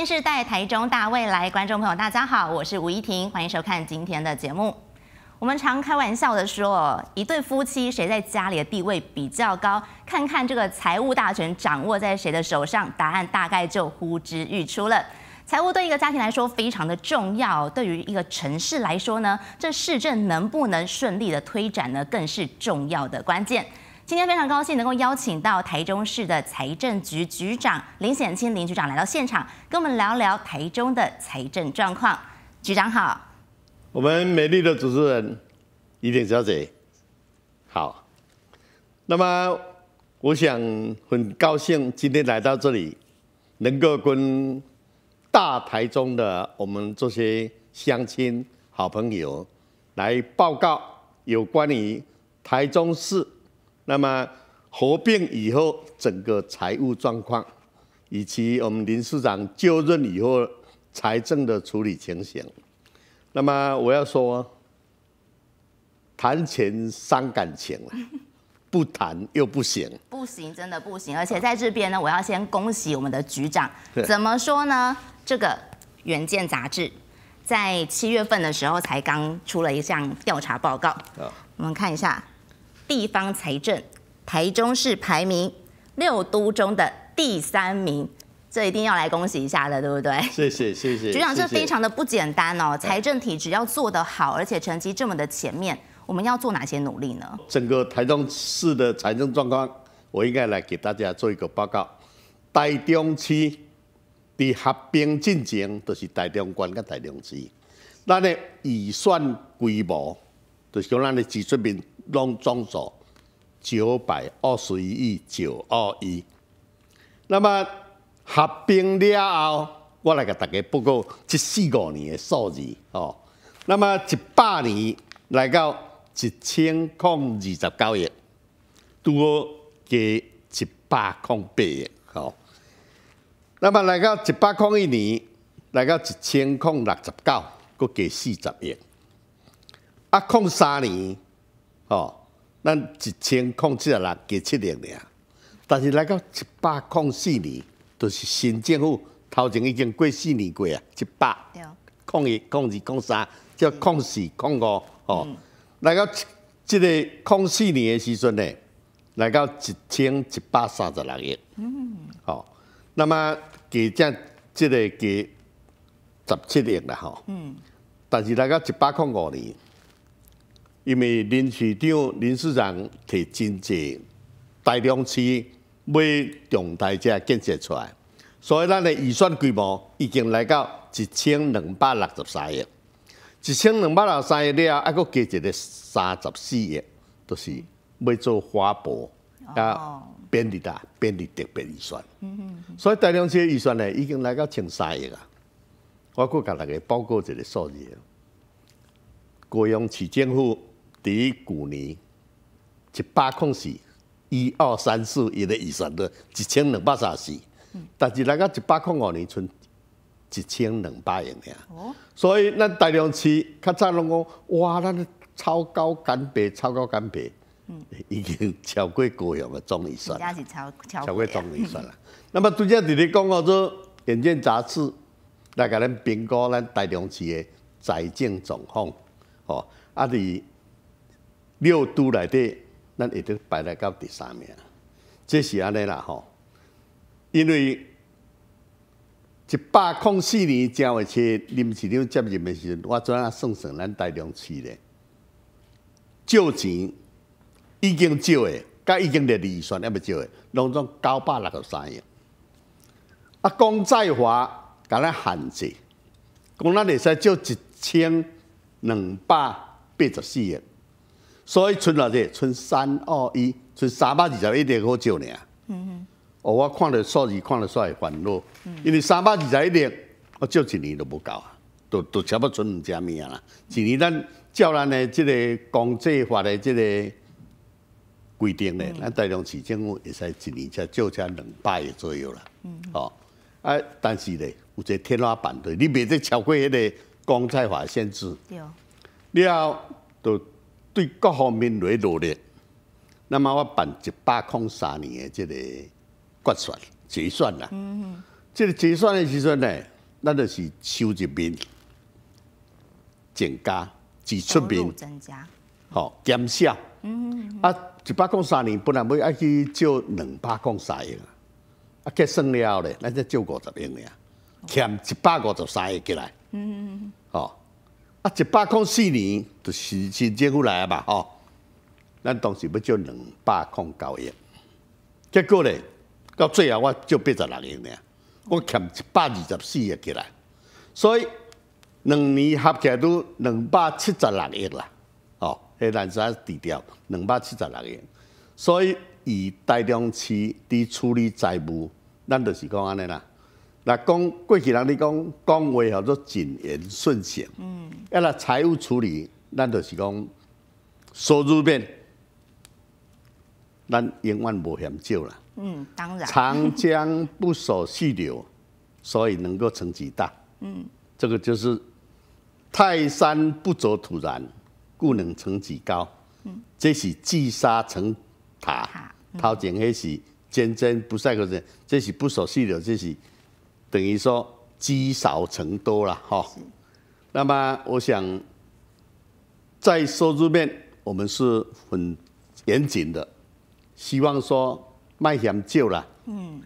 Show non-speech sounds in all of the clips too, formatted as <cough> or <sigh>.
新时代台中大未来，观众朋友大家好，我是吴依婷，欢迎收看今天的节目。我们常开玩笑的说，一对夫妻谁在家里的地位比较高，看看这个财务大权掌握在谁的手上，答案大概就呼之欲出了。财务对一个家庭来说非常的重要，对于一个城市来说呢，这市政能不能顺利的推展呢，更是重要的关键。今天非常高兴能够邀请到台中市的财政局局长林显清林局长来到现场，跟我们聊聊台中的财政状况。局长好，我们美丽的主持人李婷小姐好。那么，我想很高兴今天来到这里，能够跟大台中的我们这些乡亲好朋友来报告有关于台中市。那么合并以后，整个财务状况，以及我们林市长就任以后财政的处理情形，那么我要说，谈钱伤感情了，不谈又不行，不行，真的不行。而且在这边呢，我要先恭喜我们的局长。怎么说呢？这个《远见》杂志在七月份的时候才刚出了一项调查报告，我们看一下。地方财政，台中市排名六都中的第三名，这一定要来恭喜一下的，对不对？谢谢谢谢 <laughs> 局长，这非常的不简单哦，财政体制要做得好，而且成绩这么的前面，我们要做哪些努力呢？整个台中市的财政状况，我应该来给大家做一个报告。台中区的合并进程，都是台中关跟台中市，那呢预算规模。就讲咱的 g d 面拢总数九百二十一亿九二亿，那么合并了后，我来给大家报告一四五年的数字哦。那么一百年来到一千零二十九亿，拄好加一百零八亿哦。那么来到一百零一年，来到一千零六十九，佫加四十亿。啊，控三年，哦，咱一千零七十六加七零亿，但是来到一百零四年，就是新政府头前已经过四年过啊，一百，零一、零二、零三，叫零四、零五，哦，来到这个零四年的时阵呢，来到一千一百三十六亿，嗯，好，那么计这这个给十七亿啦，吼，嗯，但是来到一百零五年。因为林市长、林市长提真济大量市要重大者建设出来，所以咱的预算规模已经来到一千两百六十三亿，一千两百六十三亿了，还佫加一个三十四亿，就是要做花博啊，便利达、便利特别预算。所以大量次预算呢，已经来到千三亿啊！我阁加大家报告一个数字，高雄市政府。第一，去年一百空是一二三四，一个预算的，一千两百三十。但是人家一百空五年剩一千两百元呀。所以，咱大量市较早拢讲哇，咱超高干白，超高干白。已经超过高雄的中医算。超过。超过中医算了。<laughs> 那么，拄则伫咧讲，我做眼见杂志，来甲咱评估咱大量市的财政状况。哦，啊，伫六都内底，咱会都排在到第三名。这是安尼啦吼，因为一百零四年正月去林市玲接任的时候，我昨啊算算咱大量市咧？借钱已经借诶，甲已经的离息算也没借诶，拢总九百六十三亿。阿龚在华，甲咱限制，讲咱会使借一千两百八十四亿。所以存偌济，存三二一，存三百二十一点好少呢？嗯嗯。哦，我看到数字，看到煞会烦恼。嗯。因为三百二十一点，我照一年都不够啊，都都差不多存唔加咪啊？一年咱照咱的这个公制法的这个规定呢，咱大量市政府也是一年才照才两百个左右啦。嗯。哦，啊，但是呢，有个天花板对，你别得超过迄个公债法限制。对。你要都。对各方面来努力，那么我办一百空三年的这个决算结算啦。嗯嗯，这个结算的时阵呢，那就是收入面增加，支出面增加。好，减少。嗯嗯，啊，一百空三年本来要要去借两百空三亿，啊，啊，结算了后咧，那再借五十的啊，欠一百五十三个过来。嗯嗯嗯嗯，好。啊，一百空四年，就是新政府来嘛，吼。咱当时要借两百空九亿，结果咧，到最后我借八十六亿，尔，我欠一百二十四亿起来，所以两年合起来都两百七十六亿啦，哦，迄咱是低调，两百七十六亿，所以以大量市伫处理债务，咱就是讲安尼啦。那讲过去人你讲讲话叫做谨言慎行。嗯。要若财务处理，咱就是讲收入变，咱永远无嫌少啦。嗯，当然。长江不守细流，所以能够成绩大。嗯。这个就是泰山不着土壤，故能成绩高。嗯。这是积沙成塔，头前迄是坚贞不善个人，这是不守细流，这是。等于说积少成多了哈，那么我想在收入面我们是很严谨的，希望说卖嫌少啦，嗯，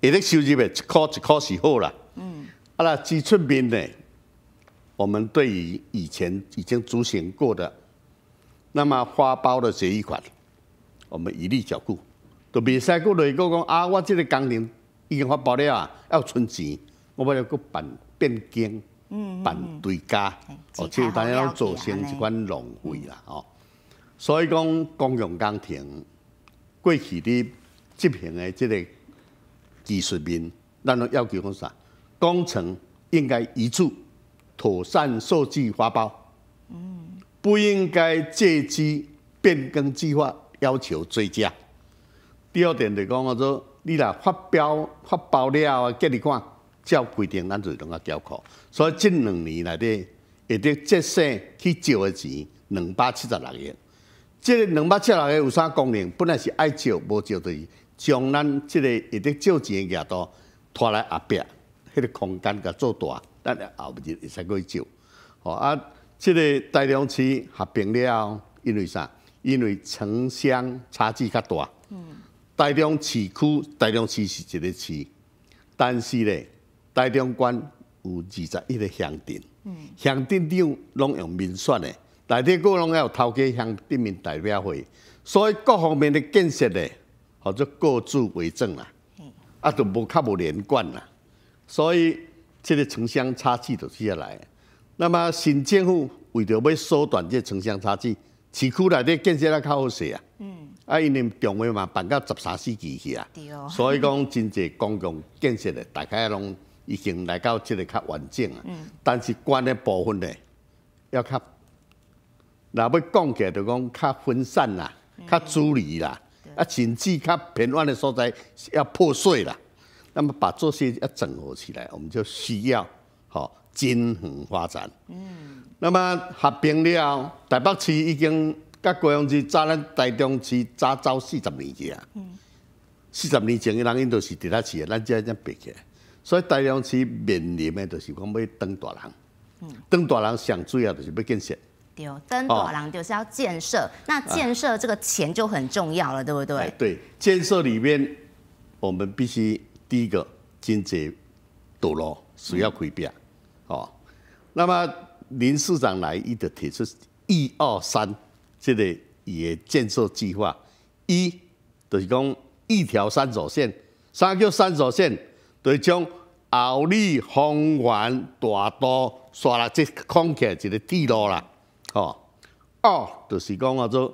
一个收入面一颗一颗是好了，嗯，啊了，基村民呢，我们对于以前已经执行过的，那么花包的这一款，我们一律照顾，都未晒过来过讲啊，我这个工龄已经发包了啊，要存钱，我们要去办变更、办对家，哦，这当然造成一款浪费啦，哦，所以讲公共工程过去的执行的这个技术面，咱道要求什么？工程应该一处妥善设计发包，不应该借机变更计划要求追加。第二点就讲啊，说。你若发标发包了啊，给你看，照规定咱就拢较缴课。所以近两年内底，一得节省去借的钱两百七十六亿。即个两百七十六亿有啥功能？本来是爱借，无借的，将咱即个一得借钱嘅度拖来压壁，迄个空间甲做大，咱后日会使可以借。哦啊，即个大量市合并了，因为啥？因为城乡差距较大。嗯。台中市区、台中市是一个市，但是呢，台中县有二十一个乡镇，乡镇长拢用民选的，台中各拢要有头家乡镇民代表会，所以各方面的建设呢，或者各自为政啦，啊，都无较无连贯啦，所以这个城乡差距就起来那么新政府为着要缩短这城乡差距，市区内底建设要较好些啊。嗯。啊，因为中位嘛办到十三世纪去啊，<laughs> 所以讲真济公共建设嘞，大概拢已经来到这个较完整啊。但是关的部分咧，要较，那要讲起来就讲较分散啦，较阻力啦，啊，甚至较偏远的所在要破碎啦。那么把这些要整合起来，我们就需要好均衡发展。嗯，那么合并了台北市已经。甲过市早咱大中市早走四十年去啊，四十年前的人因都是伫哪去的，咱只在变起，所以大中市面临诶，就是讲要登大人。嗯，登大人上主要就是要建设。对，登大人就是要建设，那建设这个钱就很重要了，对不对？对，建设里面我们必须第一个经济堵路，需要改变。哦，那么林市长来伊的提出一二三。这伊也建设计划，一就是讲一条三轴线，三角三轴线，就是将后里、丰原大道，刷了，这空起来就个铁路啦，哦。二就是讲我做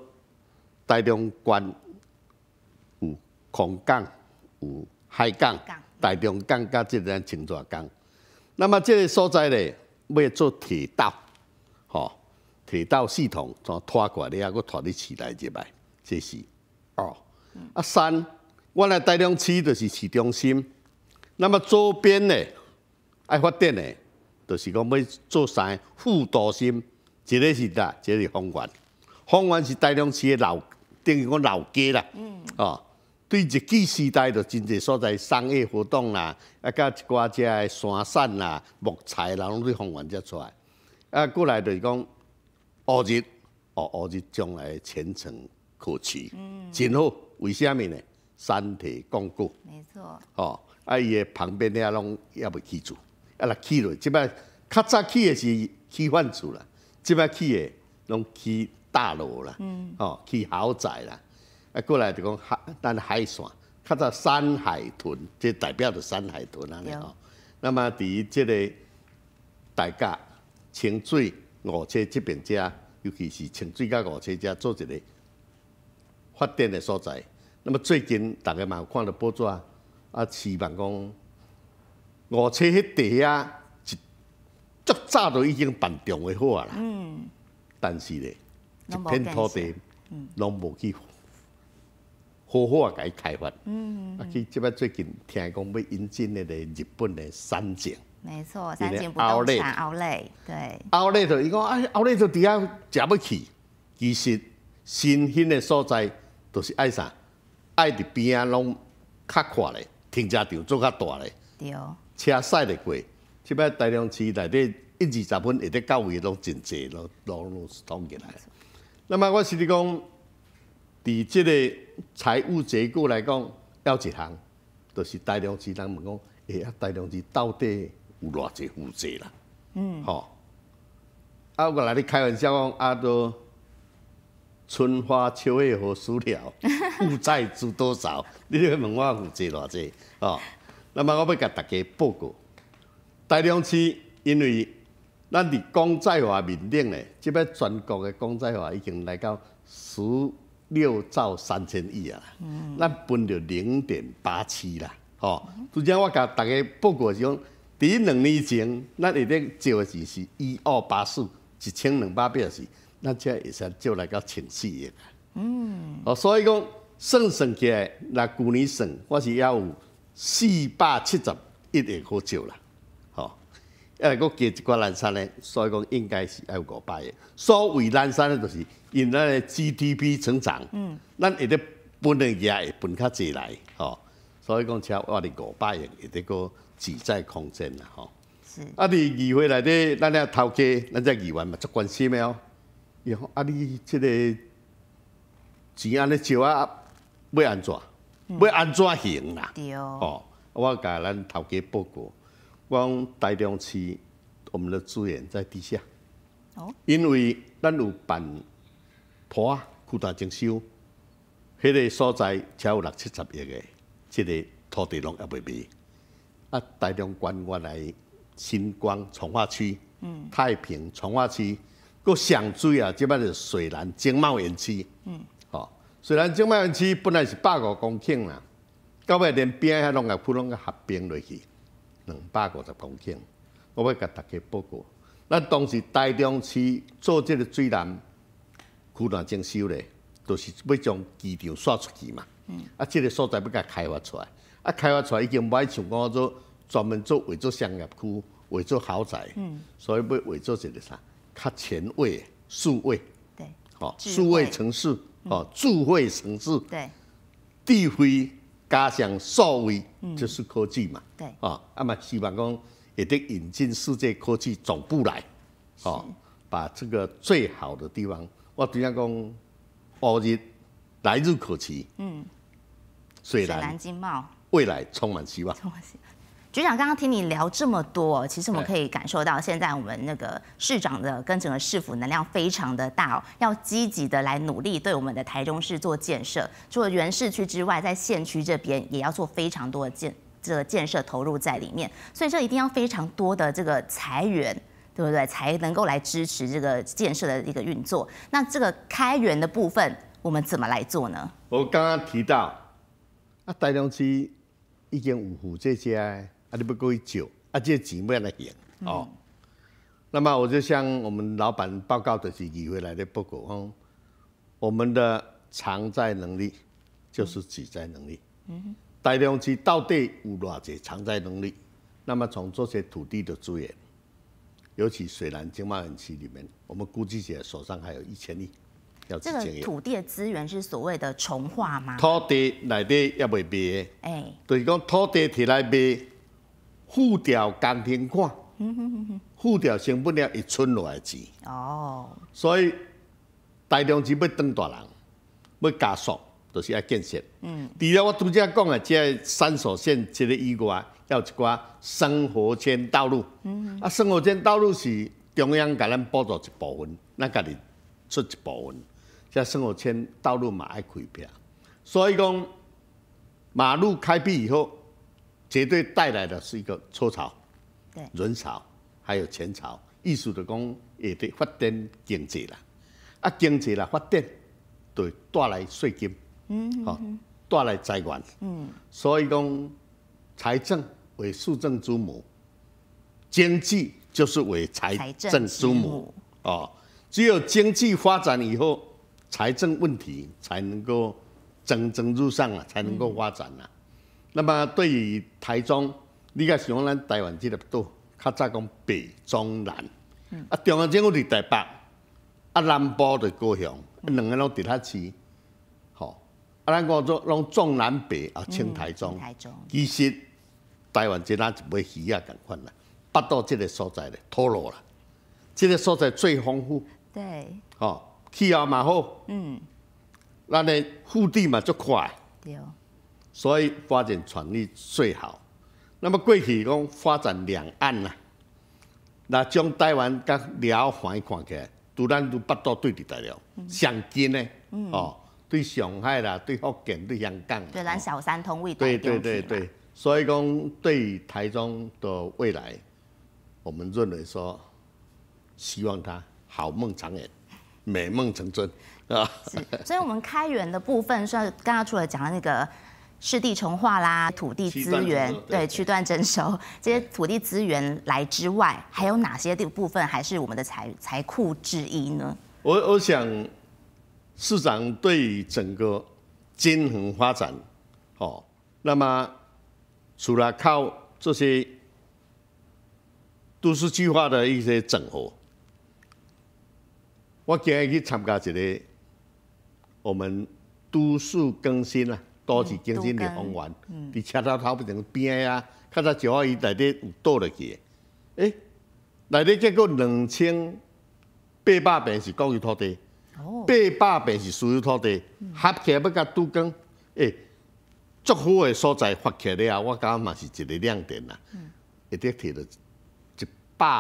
大中关有空港，有海港，大中港加这清泉港，那么这个所在嘞，要做铁道。铁道系统在拖过来啊，我拖你市内入来，这是二啊三。我来大良市就是市中心，那么周边呢爱发展呢，就是讲要做三副中心。这个是哪？这个是宏源，宏源是大良市的老等于讲老街啦。嗯。哦，对，日基时代就真侪所在商业活动啦，啊，甲一寡遮的山产啦、木材啦，拢对宏源遮出来。啊，过来就是讲。五日哦，五日将来前程可期，嗯，真好。为什么呢？山体巩固，没错。哦，啊，伊的旁边遐拢要未起住，啊，来起落。即摆较早起的是起房厝啦，即摆起的拢起大楼啦，嗯，哦，起豪宅啦。啊，过来就讲海，咱海线，较早山海豚，即代表着山海豚哦。那么，伫即个大家清水。五车这边家，尤其是清水甲五车家做一个发展的所在。那么最近大家嘛有看到报纸啊，啊，市办讲五车迄地啊，足早都已经办重会好了。嗯。但是咧，一片土地拢无去好好啊改开发。嗯。啊，去即摆最近听讲要引进迄个日本的山景。没错，三斤不都惨？熬累，对。熬累的，伊讲啊，熬累的底下食不起。其实新兴的所在，都是爱啥？爱伫边啊，拢较宽嘞，停车场做较大嘞。对。车驶得过，即摆大量市内底一二十分，会得交位，都真济拢拢路是通起来。那么我是伫讲，伫即个财务结构来讲，要一项，就是大量市人问讲，哎呀，大量市到底？偌债负债啦，嗯，好，啊，我来你开玩笑讲，啊，都春花秋月何时了？<laughs> 负债值多少？你要问我负债偌济哦？那么我要甲大家报告，台量市因为咱伫公债化面顶咧，即摆全国嘅公债化已经来到十六兆三千亿啊，嗯，咱分着零点八七啦，吼，拄则我甲大家报告讲。第一两年前，咱里的借的是一二八四，一千两百八十，那这会算借来到千四亿。嗯，哦，所以讲算算起来，那旧年算我是要有四百七十的好九了。哦，因为个加一寡南山呢，所以讲应该是还有五百亿。所谓南山呢，就是因的 GDP 成长，嗯，咱也得分的也分较济来，哦。所以讲，车我哋五百亿伊得个自在空间啦，吼。啊，你议会内底，咱咧头家，咱只议员嘛，足关心没哦。伊讲啊，你即个钱安尼少啊，要安怎？要安怎行啦。对哦。我甲咱家报告，我讲大中市我们的资源在地下。哦。因为咱有办破啊，扩大征收，迄个所在才有六七十亿个。即个土地拢也不卖，啊！大龙关原来新光从化区、太平从化区，个上水啊，即摆是水南经贸园区。嗯，好，水南经贸园区本来是百五公顷啦，到尾连边下拢个窟窿，个合并落去，两百五十公顷。我要甲大家报告，那当时大龙区做即个水南扩大征收咧，都是要将机场刷出去嘛。啊，这个所在要甲开发出来，啊，开发出来已经唔爱像讲做专门做为做商业区，为做豪宅，嗯，所以要为做这个啥，较前卫，数位，对，哦，数位城市，哦，智慧城市，对，地位加上数位，就是科技嘛，对，啊，啊嘛，希望讲也得引进世界科技总部来，哦，把这个最好的地方，我怎样讲，哦，日来日可期，嗯。水蓝经贸未来充满希望。局长，刚刚听你聊这么多，其实我们可以感受到，现在我们那个市长的跟整个市府能量非常的大哦，要积极的来努力对我们的台中市做建设，除了原市区之外，在县区这边也要做非常多的建这个建设投入在里面，所以这一定要非常多的这个裁员。对不对？才能够来支持这个建设的一个运作。那这个开源的部分，我们怎么来做呢？我刚刚提到。啊，大量去已经五户这些，啊，你不过去救，啊，这钱不要来赢哦。那么我就向我们老板报告的是，寄回来的报告哦。我们的偿债能力就是举债能力。嗯哼。大量到底有偌济偿债能力？那么从这些土地的资源，尤其水南经贸园区里面，我们估计起来手上还有一千亿。这个土地的资源是所谓的重化吗？土地内底也不变。哎，对，讲土地提来变，付掉耕田款，付掉成本了一寸落来钱。哦，所以大量是要等大人，要加速，就是要建设。嗯，除了我拄则讲的，即三所县，即个以外，要一寡生活圈道路。嗯，啊，生活圈道路是中央给咱补助一部分，咱家己出一部分。在生活圈道路马爱开辟，所以讲马路开辟以后，绝对带来的是一个车潮、人潮，还有钱潮。意思的讲也得发展经济了。啊，经济了发展，对带来税金，嗯，好带来财源。嗯，所以讲财政为财政之母，经济就是为财政之母啊。只有经济发展以后。财政问题才能够蒸蒸日上啊，才能够发展啊。那么对于台中，你讲像咱台湾这个都较早讲北中南，啊，中央政府伫台北，啊，南部的高雄，两个拢伫他市，吼，啊，咱讲做拢中南北啊，清台中，台中，其实台湾这呾就袂起啊，共款啦，北岛这个所在咧脱落啦，这个所在最丰富，对，哦。气候嘛好，嗯，那呢，腹地嘛就快，对，所以发展潜力最好。那么过去讲发展两岸呐，那将台湾甲辽环看起来，都然都八到对立得了，上近呢，哦，对上海啦，对福建，对香港，对咱小三通位对。对对对对，所以讲对台中的未来，我们认为说，希望它好梦长远。美梦成真，啊！是，所以，我们开源的部分，算是刚刚除了讲的那个湿地重化啦，土地资源对，区段征收这些土地资源来之外，还有哪些部分还是我们的财财库之一呢？我我想，市长对整个均衡发展，哦，那么除了靠这些都市计划的一些整合。我今日去参加一个我们都市更新啊，都市更新的方案。你车头头不成边啊，较早鸟阿伊内底有倒落去。诶，内底结果两千八百平是公寓土地，八百平是私有土地，合起来要甲都更。诶，足好的所在发起了啊，我觉嘛是一个亮点啊。一直摕到一百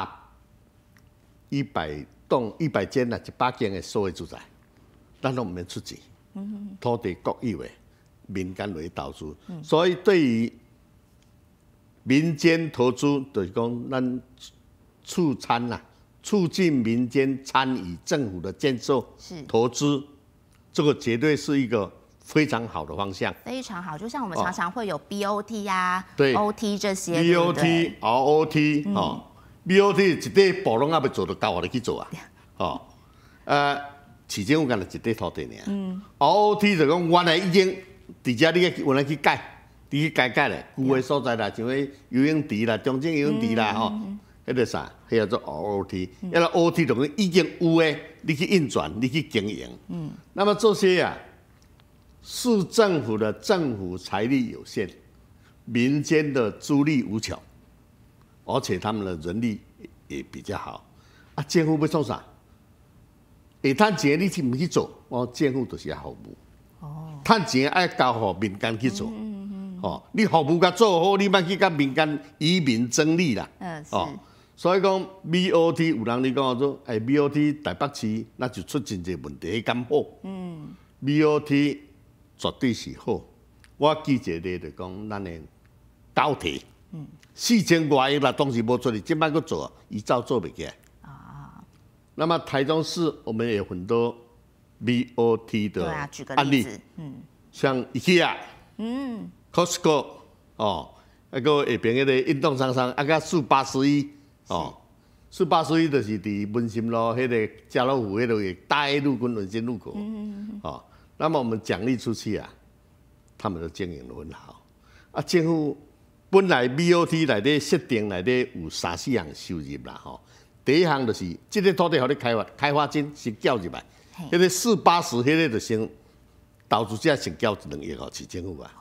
一百。动一百间呐，一百间的社会住宅，咱都唔用出钱，土地国有为，民间来投资，所以对于民间投资，就是讲咱促参啊，促进民间参与政府的建设、投资，这个绝对是一个非常好的方向。非常好，就像我们常常会有 BOT 呀、ROT 这些，BOT、ROT 啊。BOT 一堆宝拢还要做，到教学里去做啊，吼，呃，市政府干了一堆土地呢，嗯，OT 就讲原来已经伫遮，你个原来去改，你去改改嘞，旧个所在啦，像迄游泳池啦、中正游泳池啦，吼，迄个啥，迄叫做 OT，迄个 OT 就个已经有诶，你去运转，你去经营，嗯，那么这些呀，市政府的政府财力有限，民间的资力无巧。而且他们的人力也比较好，啊，建户要做啥，会他钱你去不去做，哦，建户就是要服务。哦，赚钱爱交互民间去做，哦，你服务甲做好，你莫去甲民间移民争利啦。嗯，是。所以讲 B O T 有人哩讲做，诶，B O T 台北市那就出现这问题，刚好。嗯。B O T 绝对是好，我记者咧就讲，咱嚟高铁。嗯，四千外亿啦，东西没做哩，今摆个做，一照做不起来。啊。那么台中市，我们有很多 B O T 的案例，嗯，像 IKEA，嗯，Costco，哦，那个下边迄个运动商场，啊个四八十一，哦，四八十一就是伫文心路迄个家乐福迄个大爱路跟文心路口，嗯嗯嗯，哦，那么我们奖励出去啊，他们的经营得很好，啊，政府本来 BOT 内底设定内底有三四项收入啦吼，第一项就是，即个土地互你开发开发金是缴入来，迄个四八十迄个就成，投资者是缴一两亿吼，是政府啊，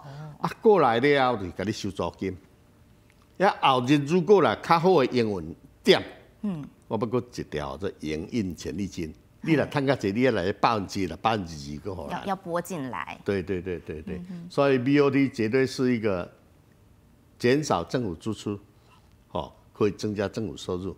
啊过来了后就给你收租金，啊后日如果来较好诶营运点，嗯，我不过一条做营运成立金，你若趁较济，你来百分之啦百分之二够好要要拨进来，对对对对对，所以 BOT 绝对是一个。减少政府支出，哦，可以增加政府收入。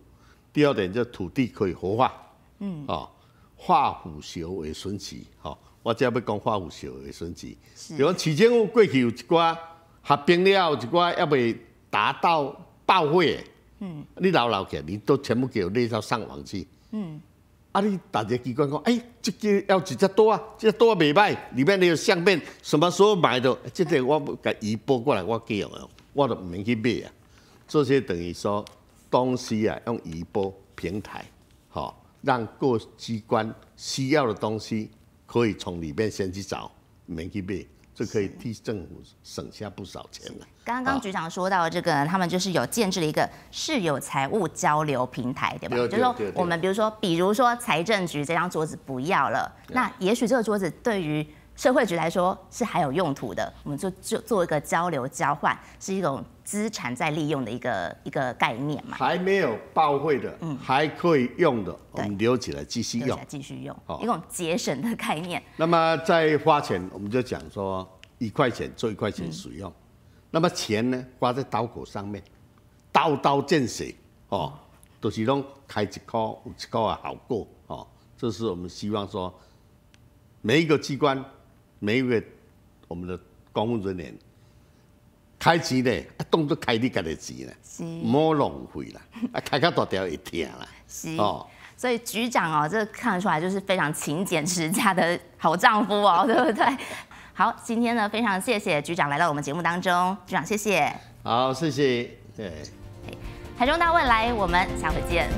第二点，就土地可以活化，嗯，哦，化腐朽为神奇，哦，我只要要讲化腐朽为神奇。是，如市政府过去有一寡合并了，一寡要未达到报废的，嗯，你老老去，你都全部给我列到上网去，嗯，啊，你大家机关讲，哎，这个要几只多啊？这多未歹，里面有相片，什么时候买的？这点我给移拨过来，我给用了。我都免去买啊，这些等于说东西啊，用移波平台，好，让各机关需要的东西可以从里面先去找，免去买，就可以替政府省下不少钱了。刚刚局长说到这个，他们就是有建制了一个市友财务交流平台，对吧？就是说我们比如说，比如说财政局这张桌子不要了，那也许这个桌子对于社会局来说是还有用途的，我们就就做一个交流交换，是一种资产在利用的一个一个概念嘛。还没有报废的，嗯，还可以用的，我们留起来继续用，继续用，一种节省的概念。那么在花钱，我们就讲说一块钱做一块钱使用，那么钱呢花在刀口上面，刀刀见血哦，都是用开一颗有一颗啊好过哦，这是我们希望说每一个机关。每个月，我们的公务人员开机嘞，一动作开你家的机了，莫浪费啦，<laughs> 啊，开开大条一天啦。是，哦。所以局长哦，这看得出来就是非常勤俭持家的好丈夫哦，<laughs> 对不对？好，今天呢，非常谢谢局长来到我们节目当中，局长谢谢，好，谢谢，对，海中大未来，我们下回见。